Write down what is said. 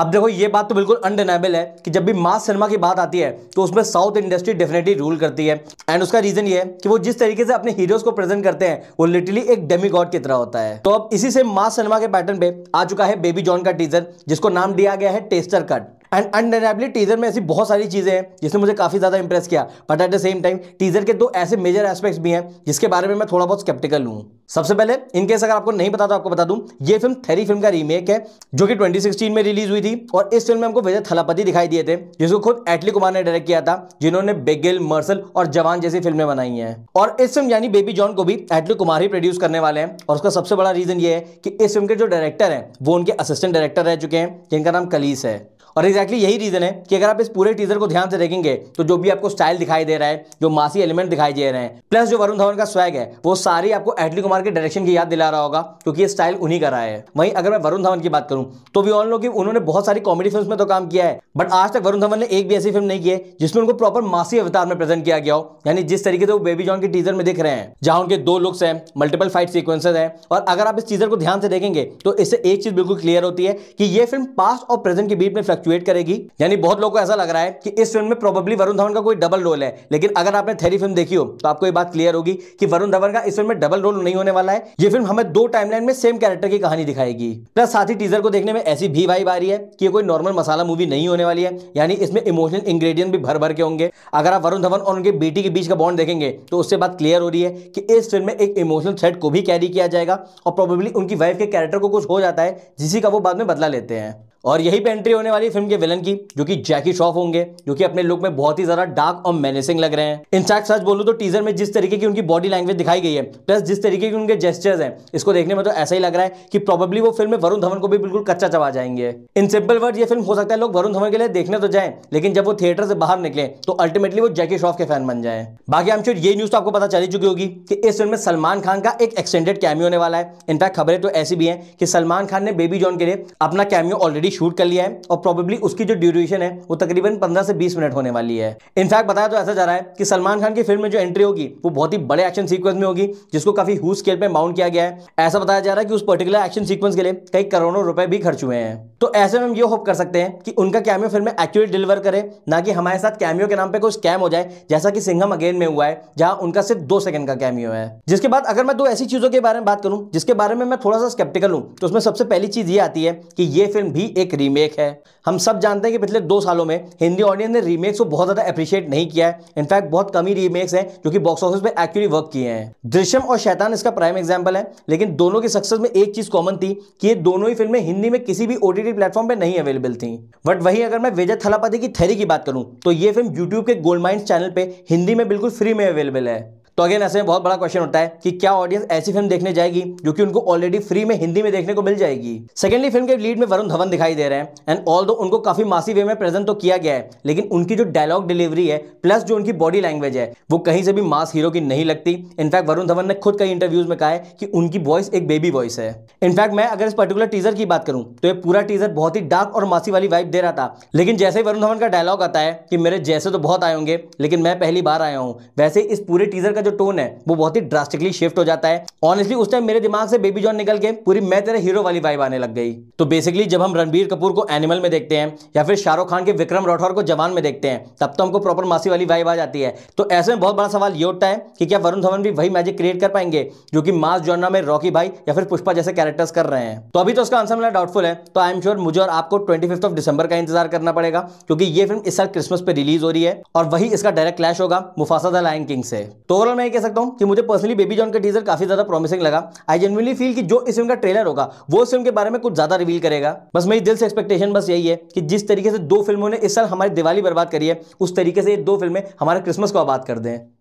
अब देखो ये बात तो बिल्कुल अनडेनाबल है कि जब भी मास सिनेमा की बात आती है तो उसमें साउथ इंडस्ट्री डेफिनेटली रूल करती है एंड उसका रीजन ये है कि वो जिस तरीके से अपने हीरोज को प्रेजेंट करते हैं वो लिटरली एक डेमी गॉड की तरह होता है तो अब इसी से मास सिनेमा के पैटर्न पे आ चुका है बेबी जॉन का टीजर जिसको नाम दिया गया है tester cut and undeniably teaser में ऐसी बहुत सारी चीज़ें हैं जिसने मुझे काफ़ी ज़्यादा इंप्रेस किया but at the same time teaser के दो ऐसे मेजर एस्पेक्ट्स भी हैं जिसके बारे में मैं थोड़ा बहुत स्केप्टिकल हूँ सबसे पहले इनकेस अगर आपको नहीं पता तो आपको बता दूं ये फिल्म थेरी फिल्म का रीमेक है जो कि 2016 में रिलीज हुई थी और इस फिल्म में हमको विजय थलापति दिखाई दिए थे जिसको खुद एटली कुमार ने डायरेक्ट किया था जिन्होंने बेगिल मर्सल और जवान जैसी फिल्में बनाई हैं और इस फिल्म यानी बेबी जॉन को भी एटली कुमार ही प्रोड्यूस करने वाले हैं और उसका सबसे बड़ा रीजन ये है कि इस फिल्म के जो डायरेक्टर है वो उनके असिस्टेंट डायरेक्टर रह चुके हैं जिनका नाम कलीस है और एक्जैक्टली यही रीज़न है कि अगर आप इस पूरे टीजर को ध्यान से देखेंगे तो जो भी आपको स्टाइल दिखाई दे रहा है जो मासी एलिमेंट दिखाई दे रहे हैं प्लस जो वरुण धवन का स्वैग है वो सारी आपको एटली कुमार के डायरेक्शन की याद दिला रहा होगा क्योंकि ये स्टाइल उन्हीं का रहा है वहीं अगर मैं वरुण धवन की बात करूं तो वी ऑल नो कि उन्होंने बहुत सारी कॉमेडी फिल्म में तो काम किया है बट आज तक वरुण धवन ने एक भी ऐसी फिल्म नहीं की है जिसमें उनको प्रॉपर मासी अवतार में प्रेजेंट किया गया हो यानी जिस तरीके से वो बेबी जॉन के टीजर में दिख रहे हैं जहां उनके दो लुक्स हैं मल्टीपल फाइट सिक्वेंस हैं और अगर आप इस टीजर को ध्यान से देखेंगे तो इससे एक चीज बिल्कुल क्लियर होती है कि ये फिल्म पास्ट और प्रेजेंट के बीच में फ्लक्चुअ फ्लक्चुएट करेगी यानी बहुत लोगों को ऐसा लग रहा है कि इस फिल्म में प्रोबेबली वरुण धवन का कोई डबल रोल है लेकिन अगर आपने थेरी फिल्म देखी हो तो आपको ये बात क्लियर होगी कि वरुण धवन का इस फिल्म में डबल रोल नहीं होने वाला है ये फिल्म हमें दो टाइमलाइन में सेम कैरेक्टर की कहानी दिखाएगी प्लस साथ ही टीजर को देखने में ऐसी भी वाइब आ रही है कि कोई नॉर्मल मसाला मूवी नहीं होने वाली है यानी इसमें इमोशनल इंग्रेडिएंट भी भर भर के होंगे अगर आप वरुण धवन और उनके बेटी के बीच का बॉन्ड देखेंगे तो उससे बात क्लियर हो रही है कि इस फिल्म में एक इमोशनल थ्रेड को भी कैरी किया जाएगा और प्रोबेबली उनकी वाइफ के कैरेक्टर को कुछ हो जाता है जिसी का वो बाद में बदला लेते हैं और यही पे एंट्री होने वाली फिल्म के विलन की जो कि जैकी श्रॉफ होंगे जो कि अपने लुक में बहुत ही ज्यादा डार्क और मैनेसिंग लग रहे हैं इनफैक्ट सच बोलू तो टीजर में जिस तरीके की उनकी बॉडी लैंग्वेज दिखाई गई है प्लस जिस तरीके की उनके जेस्टर्स हैं इसको देखने में तो ऐसा ही लग रहा है कि प्रॉबेबली वो फिल्म में वरुण धवन को भी बिल्कुल कच्चा चबा जाएंगे इन सिंपल वर्ड ये फिल्म हो सकता है लोग वरुण धवन के लिए देखने तो जाए लेकिन जब वो थिएटर से बाहर निकले तो अल्टीमेटली वो जैकी श्रॉफ के फैन बन जाए बाकी हम ये न्यूज तो आपको पता चली चुकी होगी कि इस फिल्म में सलमान खान का एक एक्सटेंडेड कैमियो होने वाला है इनफैक्ट खबरें तो ऐसी भी है कि सलमान खान ने बेबी जॉन के लिए अपना कैमियो ऑलरेडी ऑलरेडी शूट कर लिया है और प्रॉबेबली उसकी जो ड्यूरेशन है वो तकरीबन पंद्रह से बीस मिनट होने वाली है इनफैक्ट बताया तो ऐसा जा रहा है कि सलमान खान की फिल्म में जो एंट्री होगी वो बहुत ही बड़े एक्शन सीक्वेंस में होगी जिसको काफी हु स्केल पे माउंट किया गया है ऐसा बताया जा रहा है कि उस पर्टिकुलर एक्शन सीक्वेंस के लिए कई करोड़ों रुपए भी खर्च हुए हैं तो ऐसे में हम ये होप कर सकते हैं कि उनका कैमियो फिल्म एक्चुअली डिलीवर करे ना कि हमारे साथ कैमियो के नाम पर कोई स्कैम हो जाए जैसा कि सिंघम अगेन में हुआ है जहां उनका सिर्फ दो सेकंड का कैमियो है जिसके बाद अगर मैं दो ऐसी चीजों के बारे में बात करूं जिसके बारे में मैं थोड़ा सा स्केप्टिकल हूं तो उसमें सबसे पहली चीज ये आती है कि ये फिल्म भी एक रीमेक है हम सब जानते हैं कि पिछले दो सालों में हिंदी ऑडियंस ने रीमेक्स को बहुत ज़्यादा अप्रिशिएट नहीं किया है इनफैक्ट बहुत कम ही रीमेक्स हैं जो कि बॉक्स ऑफिस पे एक्चुअली वर्क किए हैं दृश्यम और शैतान इसका प्राइम एग्जाम्पल है लेकिन दोनों की सक्सेस में एक चीज़ कॉमन थी कि ये दोनों ही फिल्में हिंदी में किसी भी ओटीटी प्लेटफॉर्म पर नहीं अवेलेबल थी बट वही अगर मैं विजय थलापति की थैरी की बात करूं तो ये फिल्म यूट्यूब के गोल्ड माइंड चैनल पर हिंदी में बिल्कुल फ्री में अवेलेबल है तो अगेन ऐसे में बहुत बड़ा क्वेश्चन होता है कि क्या ऑडियंस ऐसी फिल्म देखने जाएगी जो कि उनको ऑलरेडी फ्री में हिंदी में देखने को मिल जाएगी सेकेंडली फिल्म के लीड में वरुण धवन दिखाई दे रहे हैं एंड ऑल दो उनको काफी मासी वे में प्रेजेंट तो किया गया है लेकिन उनकी जो डायलॉग डिलीवरी है प्लस जो उनकी बॉडी लैंग्वेज है वो कहीं से भी मास हीरो की नहीं लगती इनफैक्ट वरुण धवन ने खुद कई इंटरव्यूज में कहा है कि उनकी वॉइस एक बेबी वॉइस है इनफैक्ट मैं अगर इस पर्टिकुलर टीजर की बात करूं तो ये पूरा टीजर बहुत ही डार्क और मासी वाली वाइब दे रहा था लेकिन जैसे ही वरुण धवन का डायलॉग आता है कि मेरे जैसे तो बहुत आए होंगे लेकिन मैं पहली बार आया हूं वैसे इस पूरे टीजर का जो टोन है वो बहुत ही ड्रास्टिकली शिफ्ट हो जाता है ऑनेस्टली उस टाइम मेरे दिमाग से बेबी जॉन निकल के पूरी मैं तेरे हीरो वाली वाइब आने लग गई तो बेसिकली जब हम रणबीर कपूर को एनिमल में देखते हैं या फिर शाहरुख खान के विक्रम राठौर को जवान में देखते हैं तब तो हमको प्रॉपर मासी वाली वाइब आ जाती है तो ऐसे में बहुत बड़ा सवाल ये उठता है कि क्या वरुण धवन भी वही मैजिक क्रिएट कर पाएंगे जो कि मास जॉनरा में रॉकी भाई या फिर पुष्पा जैसे कैरेक्टर्स कर रहे हैं तो अभी तो उसका आंसर मेरा डाउटफुल है तो आई एम श्योर मुझे और आपको ट्वेंटी ऑफ दिसंबर का इंतजार करना पड़ेगा क्योंकि ये फिल्म इस साल क्रिसमस पर रिलीज हो रही है और वही इसका डायरेक्ट क्लैश होगा मुफासा द लाइन किंग से तो ओवरऑल मैं ये कह सकता हूँ कि मुझे पर्सनली बेबी जॉन का टीजर काफी ज्यादा प्रॉमिसिंग लगा आई जनवली फील कि जो इस फिल्म का ट्रेलर होगा वो इस फिल्म के बारे में कुछ ज्यादा रिवील करेगा बस मेरी दिल से एक्सपेक्टेशन बस यही है कि जिस तरीके से दो फिल्मों ने इस साल हमारी दिवाली बर्बाद करी है उस तरीके से ये दो फिल्में हमारे क्रिसमस को आबाद कर दें